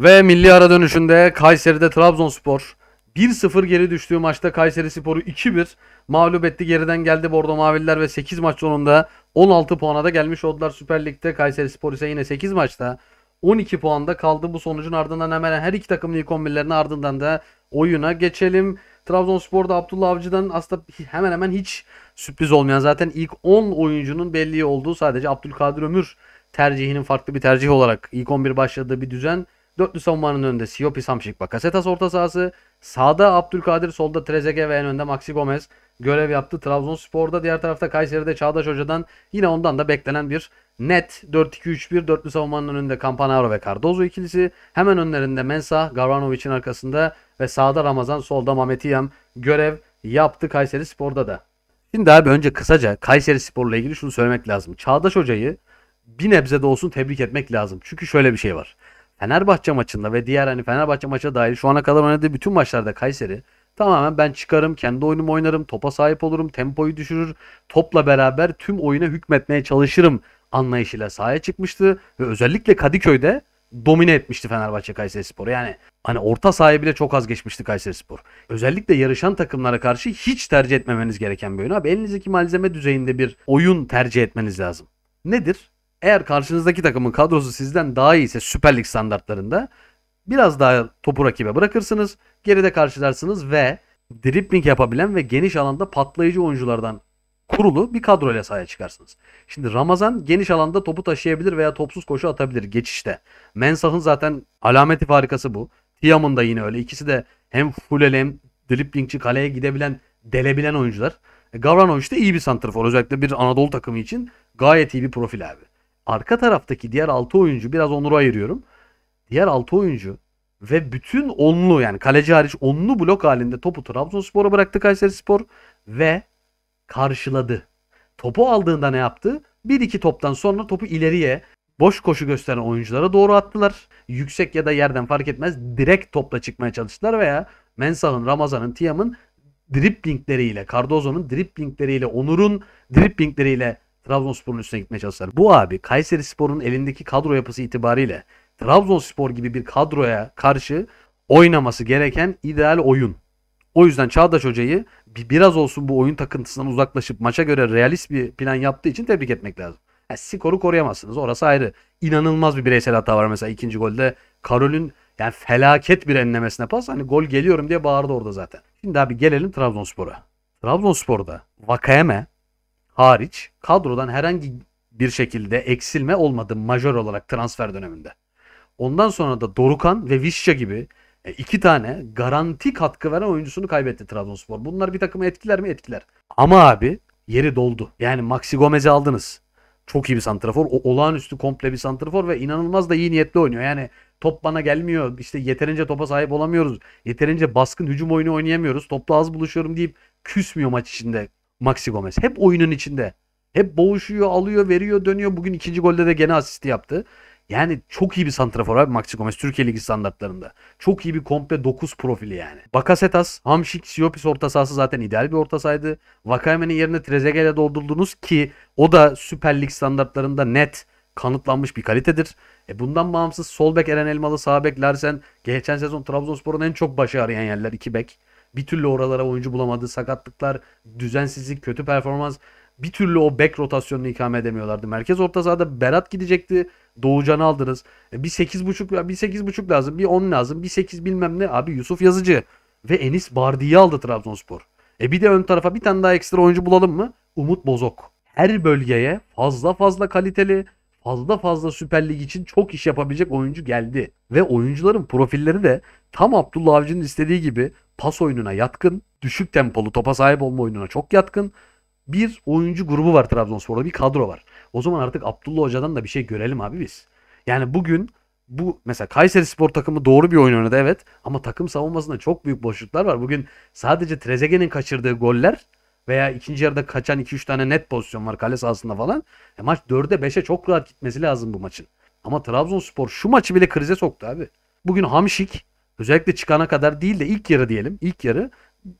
Ve milli ara dönüşünde Kayseri'de Trabzonspor 1-0 geri düştüğü maçta Kayseri Spor'u 2-1 mağlup etti. Geriden geldi Bordo Mavililer ve 8 maç sonunda 16 puana da gelmiş oldular Süper Lig'de. Kayseri Spor ise yine 8 maçta 12 puanda kaldı. Bu sonucun ardından hemen her iki takımın ilk 11'lerinin ardından da oyuna geçelim. Trabzonspor'da Abdullah Avcı'dan aslında hemen hemen hiç sürpriz olmayan zaten ilk 10 oyuncunun belli olduğu sadece Abdülkadir Ömür tercihinin farklı bir tercih olarak ilk 11 başladığı bir düzen Dörtlü savunmanın önünde Siopi Samşik Bakasetas orta sahası. Sağda Abdülkadir, solda Trezeguet ve en önde Maxi Gomez görev yaptı. Trabzonspor'da diğer tarafta Kayseri'de Çağdaş Hoca'dan yine ondan da beklenen bir net 4-2-3-1 dörtlü savunmanın önünde Campanaro ve Cardozo ikilisi. Hemen önlerinde Mensah, Garvanovic'in arkasında ve sağda Ramazan, solda Mametiyam görev yaptı Kayseri Spor'da da. Şimdi abi önce kısaca Kayseri Spor'la ilgili şunu söylemek lazım. Çağdaş Hoca'yı bir nebze de olsun tebrik etmek lazım. Çünkü şöyle bir şey var. Fenerbahçe maçında ve diğer hani Fenerbahçe maça dahil şu ana kadar oynadığı bütün maçlarda Kayseri tamamen ben çıkarım, kendi oyunumu oynarım, topa sahip olurum, tempoyu düşürür, topla beraber tüm oyuna hükmetmeye çalışırım anlayışıyla sahaya çıkmıştı ve özellikle Kadıköy'de domine etmişti Fenerbahçe Kayseri Spor'u. Yani hani orta sahaya bile çok az geçmişti Kayseri Spor. Özellikle yarışan takımlara karşı hiç tercih etmemeniz gereken bir oyun. Abi elinizdeki malzeme düzeyinde bir oyun tercih etmeniz lazım. Nedir? eğer karşınızdaki takımın kadrosu sizden daha iyiyse Süper Lig standartlarında biraz daha topu rakibe bırakırsınız. Geride karşılarsınız ve dribbling yapabilen ve geniş alanda patlayıcı oyunculardan kurulu bir kadroyla sahaya çıkarsınız. Şimdi Ramazan geniş alanda topu taşıyabilir veya topsuz koşu atabilir geçişte. Mensah'ın zaten alameti farikası bu. Tiam'ın da yine öyle. İkisi de hem fulele hem driblingçi kaleye gidebilen, delebilen oyuncular. E, Gavranovic de iyi bir santrfor. Özellikle bir Anadolu takımı için gayet iyi bir profil abi. Arka taraftaki diğer 6 oyuncu biraz onuru ayırıyorum. Diğer 6 oyuncu ve bütün onlu yani kaleci hariç onlu blok halinde topu Trabzonspor'a bıraktı Spor ve karşıladı. Topu aldığında ne yaptı? 1-2 toptan sonra topu ileriye boş koşu gösteren oyunculara doğru attılar. Yüksek ya da yerden fark etmez direkt topla çıkmaya çalıştılar veya Mensah'ın, Ramazan'ın, Tiam'ın driplingleriyle, Cardozo'nun driplingleriyle, Onur'un driplingleriyle Trabzonspor'un üstüne gitmeye çalıştılar. Bu abi Kayseri Spor'un elindeki kadro yapısı itibariyle Trabzonspor gibi bir kadroya karşı oynaması gereken ideal oyun. O yüzden Çağdaş Hoca'yı biraz olsun bu oyun takıntısından uzaklaşıp maça göre realist bir plan yaptığı için tebrik etmek lazım. Yani skoru koruyamazsınız orası ayrı. İnanılmaz bir bireysel hata var mesela ikinci golde. Karol'ün yani felaket bir enlemesine pas. Hani gol geliyorum diye bağırdı orada zaten. Şimdi abi gelelim Trabzonspor'a. Trabzonspor'da Vakayeme hariç kadrodan herhangi bir şekilde eksilme olmadı majör olarak transfer döneminde. Ondan sonra da Dorukan ve Vişça gibi e, iki tane garanti katkı veren oyuncusunu kaybetti Trabzonspor. Bunlar bir takımı etkiler mi? Etkiler. Ama abi yeri doldu. Yani Maxi Gomez'i aldınız. Çok iyi bir santrafor. O olağanüstü komple bir santrafor ve inanılmaz da iyi niyetli oynuyor. Yani top bana gelmiyor. İşte yeterince topa sahip olamıyoruz. Yeterince baskın hücum oyunu oynayamıyoruz. Topla az buluşuyorum deyip küsmüyor maç içinde Maxi Gomez. Hep oyunun içinde. Hep boğuşuyor, alıyor, veriyor, dönüyor. Bugün ikinci golde de gene asisti yaptı. Yani çok iyi bir santrafor abi Maxi Gomez Türkiye Ligi standartlarında. Çok iyi bir komple 9 profili yani. Bakasetas, Hamşik, Siopis orta sahası zaten ideal bir orta sahaydı. Vakayeme'nin yerine Trezeguet'e doldurdunuz ki o da Süper Lig standartlarında net kanıtlanmış bir kalitedir. E bundan bağımsız sol bek Eren Elmalı, sağ bek Larsen geçen sezon Trabzonspor'un en çok başı arayan yerler iki bek. Bir türlü oralara oyuncu bulamadı. Sakatlıklar, düzensizlik, kötü performans. Bir türlü o back rotasyonunu ikame edemiyorlardı. Merkez orta sahada Berat gidecekti. Doğucan'ı aldınız. E, bir 8.5 bir 8.5 lazım. Bir 10 lazım. Bir 8 bilmem ne. Abi Yusuf Yazıcı ve Enis Bardi'yi aldı Trabzonspor. E bir de ön tarafa bir tane daha ekstra oyuncu bulalım mı? Umut Bozok. Her bölgeye fazla fazla kaliteli, fazla fazla Süper Lig için çok iş yapabilecek oyuncu geldi. Ve oyuncuların profilleri de tam Abdullah Avcı'nın istediği gibi pas oyununa yatkın, düşük tempolu topa sahip olma oyununa çok yatkın bir oyuncu grubu var Trabzonspor'da bir kadro var. O zaman artık Abdullah Hoca'dan da bir şey görelim abi biz. Yani bugün bu mesela Kayseri Spor takımı doğru bir oyun oynadı evet ama takım savunmasında çok büyük boşluklar var. Bugün sadece Trezeguet'in kaçırdığı goller veya ikinci yarıda kaçan 2-3 tane net pozisyon var kale sahasında falan. E maç 4'e 5'e çok rahat gitmesi lazım bu maçın. Ama Trabzonspor şu maçı bile krize soktu abi. Bugün Hamşik özellikle çıkana kadar değil de ilk yarı diyelim. ilk yarı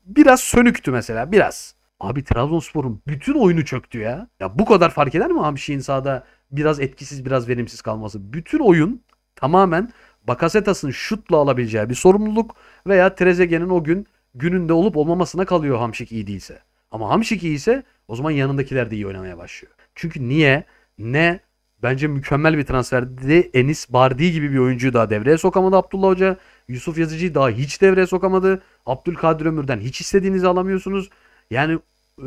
biraz sönüktü mesela biraz. Abi Trabzonspor'un bütün oyunu çöktü ya. Ya bu kadar fark eder mi Hamşik'in sahada biraz etkisiz biraz verimsiz kalması? Bütün oyun tamamen Bakasetas'ın şutla alabileceği bir sorumluluk veya Trezeguet'in o gün gününde olup olmamasına kalıyor Hamşik iyi değilse. Ama Hamşik iyi o zaman yanındakiler de iyi oynamaya başlıyor. Çünkü niye? Ne? Bence mükemmel bir transferdi. Enis Bardi gibi bir oyuncuyu daha devreye sokamadı Abdullah Hoca. Yusuf Yazıcı'yı daha hiç devreye sokamadı. Abdülkadir Ömür'den hiç istediğinizi alamıyorsunuz. Yani e,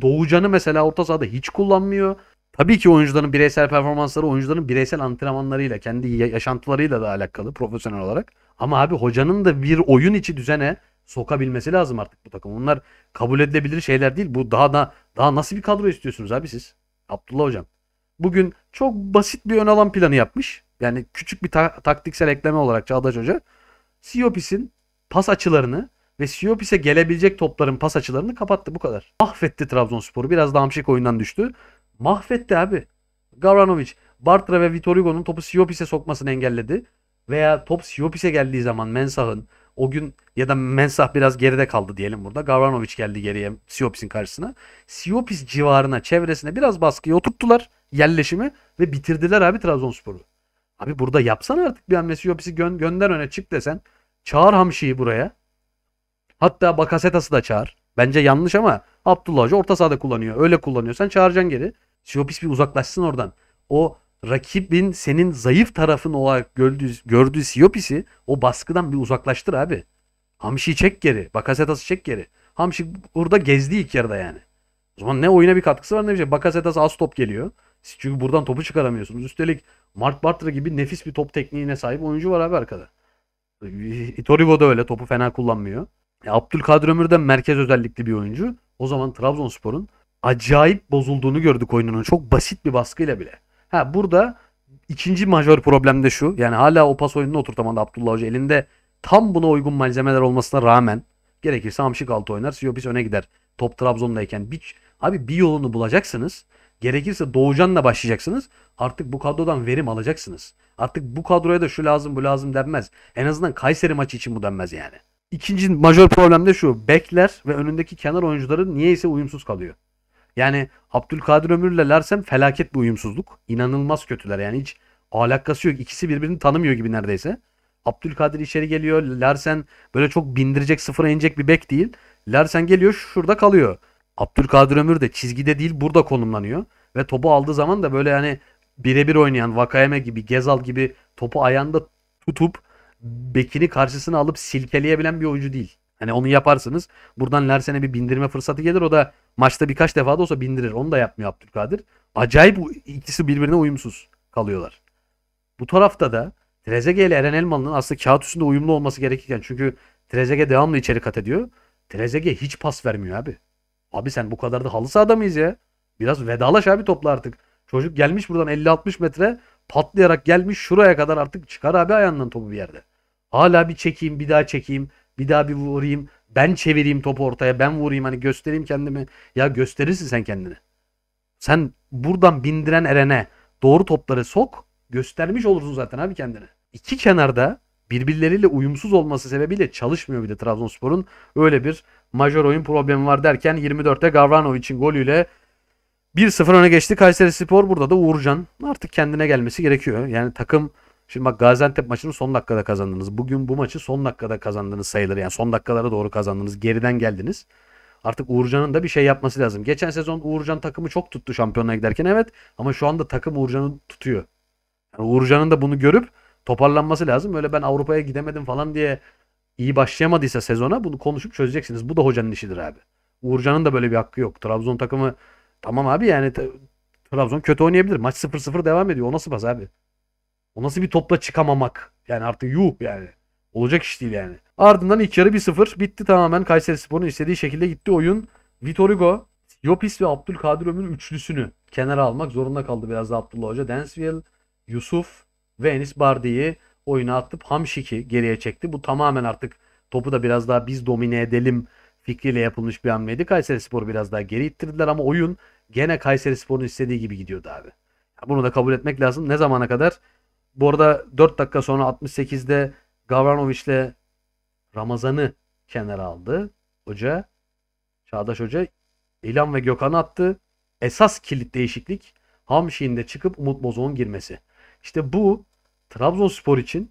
Doğucan'ı mesela orta sahada hiç kullanmıyor. Tabii ki oyuncuların bireysel performansları oyuncuların bireysel antrenmanlarıyla, kendi yaşantılarıyla da alakalı profesyonel olarak. Ama abi hocanın da bir oyun içi düzene sokabilmesi lazım artık bu takım. Onlar kabul edilebilir şeyler değil. Bu daha da daha nasıl bir kadro istiyorsunuz abi siz? Abdullah hocam. Bugün çok basit bir ön alan planı yapmış. Yani küçük bir ta- taktiksel ekleme olarak Çağdaş Hoca. Siyopis'in pas açılarını ve Siyopis'e gelebilecek topların pas açılarını kapattı bu kadar. Mahvetti Trabzonspor'u. Biraz da hamşik oyundan düştü. Mahvetti abi. Gavranovic, Bartra ve Vitor Hugo'nun topu Siyopis'e sokmasını engelledi. Veya top Siyopis'e geldiği zaman Mensah'ın, o gün ya da Mensah biraz geride kaldı diyelim burada. Gavranovic geldi geriye Siopis'in karşısına. Siopis civarına, çevresine biraz baskıyı oturttular yerleşimi ve bitirdiler abi Trabzonspor'u. Abi burada yapsan artık bir an Siopis'i gö- gönder öne çık desen. Çağır Hamşi'yi buraya. Hatta Bakasetas'ı da çağır. Bence yanlış ama Abdullah Hoca orta sahada kullanıyor. Öyle kullanıyor. Sen çağıracaksın geri. Siopis bir uzaklaşsın oradan. O rakibin senin zayıf tarafın olarak gördüğü, gördüğü Siyopis'i o baskıdan bir uzaklaştır abi. Hamşi'yi çek geri. Bakasetas'ı çek geri. Hamşi burada gezdi ilk yarıda yani. O zaman ne oyuna bir katkısı var ne bir şey. Bakasetas az top geliyor. Siz çünkü buradan topu çıkaramıyorsunuz. Üstelik Mark Bartra gibi nefis bir top tekniğine sahip oyuncu var abi arkada. Itorigo da öyle topu fena kullanmıyor. E, Abdülkadir Ömür de merkez özellikli bir oyuncu. O zaman Trabzonspor'un acayip bozulduğunu gördük oyununun. Çok basit bir baskıyla bile. Ha burada ikinci majör problem de şu. Yani hala o pas oyununu oturtamadı Abdullah Hoca. Elinde tam buna uygun malzemeler olmasına rağmen gerekirse Hamşik altı oynar. Siyopis öne gider. Top Trabzon'dayken. Bir, abi bir yolunu bulacaksınız. Gerekirse Doğucan'la başlayacaksınız. Artık bu kadrodan verim alacaksınız. Artık bu kadroya da şu lazım bu lazım denmez. En azından Kayseri maçı için bu denmez yani. İkinci majör problem de şu. Bekler ve önündeki kenar oyuncuları niyeyse uyumsuz kalıyor. Yani Abdülkadir Ömür'le Larsen felaket bir uyumsuzluk. İnanılmaz kötüler yani hiç alakası yok. İkisi birbirini tanımıyor gibi neredeyse. Abdülkadir içeri geliyor. Larsen böyle çok bindirecek sıfıra inecek bir bek değil. Larsen geliyor şurada kalıyor. Abdülkadir Ömür de çizgide değil burada konumlanıyor. Ve topu aldığı zaman da böyle yani birebir oynayan Vakayeme gibi Gezal gibi topu ayağında tutup bekini karşısına alıp silkeleyebilen bir oyuncu değil. Hani onu yaparsınız. Buradan Larsen'e bir bindirme fırsatı gelir. O da Maçta birkaç defa da olsa bindirir. Onu da yapmıyor Abdülkadir. Acayip ikisi birbirine uyumsuz kalıyorlar. Bu tarafta da Trezeguet ile Eren Elmalı'nın aslında kağıt üstünde uyumlu olması gerekirken çünkü Trezeguet devamlı içeri kat ediyor. Trezeguet hiç pas vermiyor abi. Abi sen bu kadar da halı sahada mıyız ya? Biraz vedalaş abi topla artık. Çocuk gelmiş buradan 50-60 metre patlayarak gelmiş şuraya kadar artık çıkar abi ayağından topu bir yerde. Hala bir çekeyim bir daha çekeyim bir daha bir vurayım. Ben çevireyim topu ortaya, ben vurayım hani göstereyim kendimi. Ya gösterirsin sen kendini. Sen buradan bindiren Eren'e doğru topları sok, göstermiş olursun zaten abi kendini. İki kenarda birbirleriyle uyumsuz olması sebebiyle çalışmıyor bir de Trabzonspor'un. Öyle bir majör oyun problemi var derken 24'te için golüyle 1-0 öne geçti Kayseri Spor. Burada da Uğurcan artık kendine gelmesi gerekiyor. Yani takım Şimdi bak Gaziantep maçını son dakikada kazandınız. Bugün bu maçı son dakikada kazandınız sayılır. Yani son dakikalara doğru kazandınız. Geriden geldiniz. Artık Uğurcan'ın da bir şey yapması lazım. Geçen sezon Uğurcan takımı çok tuttu şampiyonluğa giderken evet. Ama şu anda takım Uğurcan'ı tutuyor. Yani Uğurcan'ın da bunu görüp toparlanması lazım. Öyle ben Avrupa'ya gidemedim falan diye iyi başlayamadıysa sezona bunu konuşup çözeceksiniz. Bu da hocanın işidir abi. Uğurcan'ın da böyle bir hakkı yok. Trabzon takımı tamam abi yani Trabzon kötü oynayabilir. Maç 0-0 devam ediyor. O nasıl bas abi? O nasıl bir topla çıkamamak? Yani artık yuh yani. Olacak iş değil yani. Ardından ilk yarı 1-0 bitti tamamen. Kayseri Spor'un istediği şekilde gitti oyun. Vitor Hugo, Yopis ve Abdülkadir Ömür üçlüsünü kenara almak zorunda kaldı biraz da Abdullah Hoca. Densville, Yusuf ve Enis Bardi'yi oyuna atıp Hamşik'i geriye çekti. Bu tamamen artık topu da biraz daha biz domine edelim fikriyle yapılmış bir hamleydi. Kayseri Spor biraz daha geri ittirdiler ama oyun gene Kayseri Spor'un istediği gibi gidiyordu abi. Bunu da kabul etmek lazım. Ne zamana kadar? Bu arada 4 dakika sonra 68'de ile Ramazan'ı kenara aldı. Hoca, Çağdaş Hoca İlan ve Gökhan attı. Esas kilit değişiklik Hamşi'nin de çıkıp Umut Bozok'un girmesi. İşte bu Trabzonspor için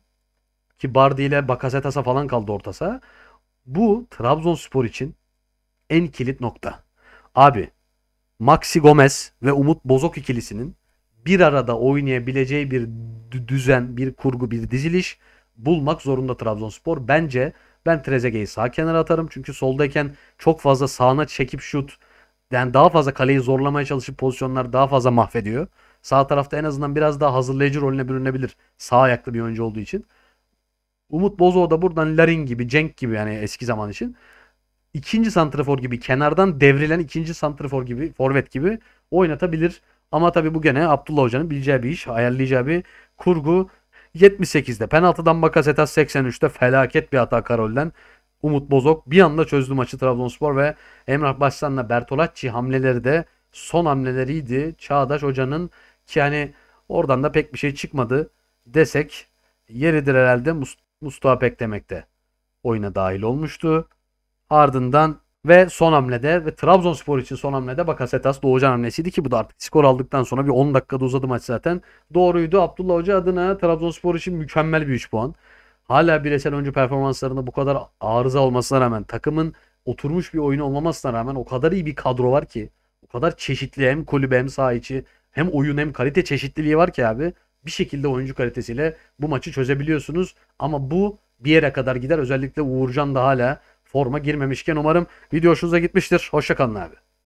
ki Bardi ile Bakasetas'a falan kaldı ortasa. Bu Trabzonspor için en kilit nokta. Abi Maxi Gomez ve Umut Bozok ikilisinin bir arada oynayabileceği bir düzen, bir kurgu, bir diziliş bulmak zorunda Trabzonspor. Bence ben Trezeguet'i sağ kenara atarım. Çünkü soldayken çok fazla sağına çekip şut, yani daha fazla kaleyi zorlamaya çalışıp pozisyonlar daha fazla mahvediyor. Sağ tarafta en azından biraz daha hazırlayıcı rolüne bürünebilir. Sağ ayaklı bir oyuncu olduğu için. Umut Bozoğ da buradan Larin gibi, Cenk gibi yani eski zaman için ikinci santrafor gibi kenardan devrilen ikinci santrafor gibi, forvet gibi oynatabilir. Ama tabii bu gene Abdullah Hoca'nın bileceği bir iş, ayarlayacağı bir kurgu. 78'de penaltıdan Bakasetas 83'te felaket bir hata Karol'den. Umut Bozok bir anda çözdü maçı Trabzonspor ve Emrah Başsan'la Bertolacci hamleleri de son hamleleriydi. Çağdaş Hoca'nın ki hani oradan da pek bir şey çıkmadı desek yeridir herhalde Mustafa Pek demekte oyuna dahil olmuştu. Ardından ve son hamlede ve Trabzonspor için son hamlede Bakasetas Doğucan hamlesiydi ki bu da artık skor aldıktan sonra bir 10 dakikada uzadı maç zaten. Doğruydu. Abdullah Hoca adına Trabzonspor için mükemmel bir 3 puan. Hala bireysel oyuncu performanslarında bu kadar arıza olmasına rağmen takımın oturmuş bir oyunu olmamasına rağmen o kadar iyi bir kadro var ki o kadar çeşitli hem kulübe hem saha içi hem oyun hem kalite çeşitliliği var ki abi bir şekilde oyuncu kalitesiyle bu maçı çözebiliyorsunuz ama bu bir yere kadar gider özellikle Uğurcan da hala Forma girmemişken umarım video hoşunuza gitmiştir. Hoşçakalın abi.